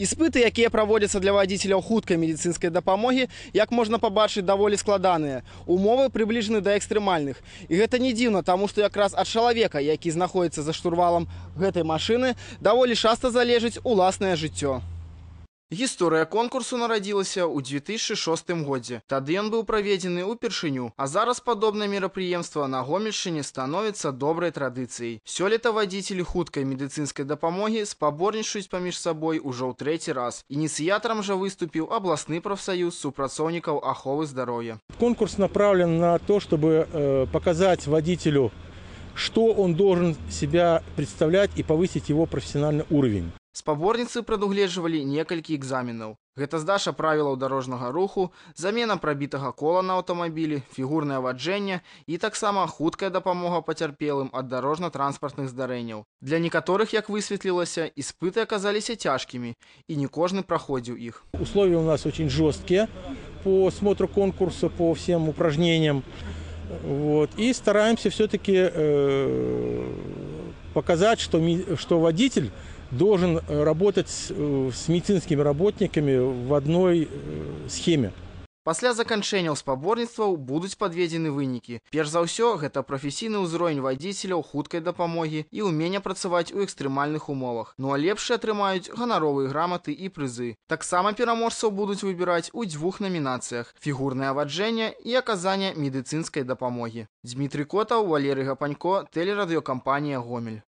Іспыты, якія праводзяцца для вадзіцеляў хуткай медыцынскай дапамогі, як можна пабачыць даволі складаныя. Умовы прыбліжаны да экстрэмальных. І гэта не дзіўна, таму што якраз ад чалавека, які знаходзіцца за штурвалам гэтай машыны, даволі шаста залежыць уласнае жыццё. Гісторыя конкурсу нарадзілася ў 2006 годзе. Тады ён быў праведзены ўпершыню, а зараз падобнае мерапрыемства на гомельшчыне становіцца добрай традыцыяй. Сёлета вадзіцелі хуткай медыцынскай дапамогі спаборнічаюць паміж сабой ужо ў трэці раз. Ініцыятарам жа выступіў абласны прафсаюз супрацоўнікаў аховы здароўя. Конкурс направлен на то, чтобы э, показать водителю, что он должен себя представлять и повысить его профессиональный уровень. Спаборніцы прадугледжвалі некалькі экзаменаў. Гэта здача правілаў дарожнага руху, замена прабітага кола на аўтамабілі, фігурнае ваджэнне і таксама хуткая дапамога пацярпелым ад дарожна-транспартных здарэнняў. Для некаторых, як высветлілася, іспыты аказаліся цяжкімі, і не кожны праходзіў іх. Условия у нас очень жесткие по смотру конкурса, по всем упражнениям. Вот. И стараемся все-таки э, показать, что, что водитель должен э, работать э, с медицинскими работниками в одной э, схеме. После закончения спаборніцтваў будут подведены вынікі. Перш за ўсё, гэта прафесійны водителя вадзіцеляў хуткай дапамогі и ўменне працаваць у экстремальных умовах. Ну а лепшие лепшыя гоноровые грамоты и призы. Так само пераможцаў будут выбирать у дзвюх намінацыях: фігурнае ваджэнне і аказанне медыцынскай дапамогі. Дмитрий Котаў, Валерий Гапанько, телерадиокомпания Гомель.